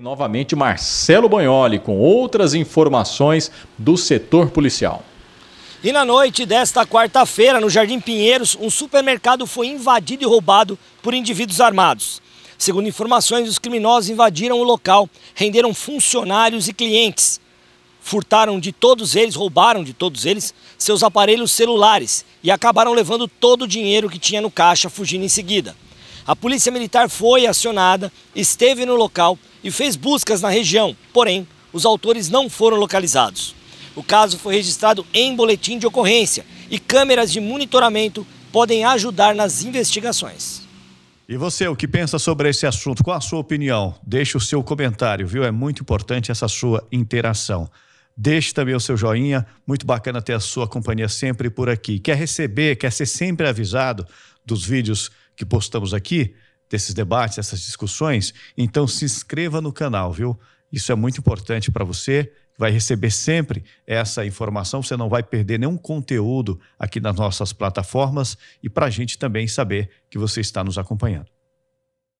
novamente Marcelo Banholi com outras informações do setor policial. E na noite desta quarta-feira, no Jardim Pinheiros, um supermercado foi invadido e roubado por indivíduos armados. Segundo informações, os criminosos invadiram o local, renderam funcionários e clientes. Furtaram de todos eles, roubaram de todos eles seus aparelhos celulares e acabaram levando todo o dinheiro que tinha no caixa, fugindo em seguida. A polícia militar foi acionada, esteve no local e fez buscas na região, porém, os autores não foram localizados. O caso foi registrado em boletim de ocorrência e câmeras de monitoramento podem ajudar nas investigações. E você, o que pensa sobre esse assunto? Qual a sua opinião? Deixe o seu comentário, viu? É muito importante essa sua interação. Deixe também o seu joinha, muito bacana ter a sua companhia sempre por aqui. Quer receber, quer ser sempre avisado dos vídeos que postamos aqui? desses debates, dessas discussões, então se inscreva no canal, viu? Isso é muito importante para você. Vai receber sempre essa informação. Você não vai perder nenhum conteúdo aqui nas nossas plataformas e para a gente também saber que você está nos acompanhando.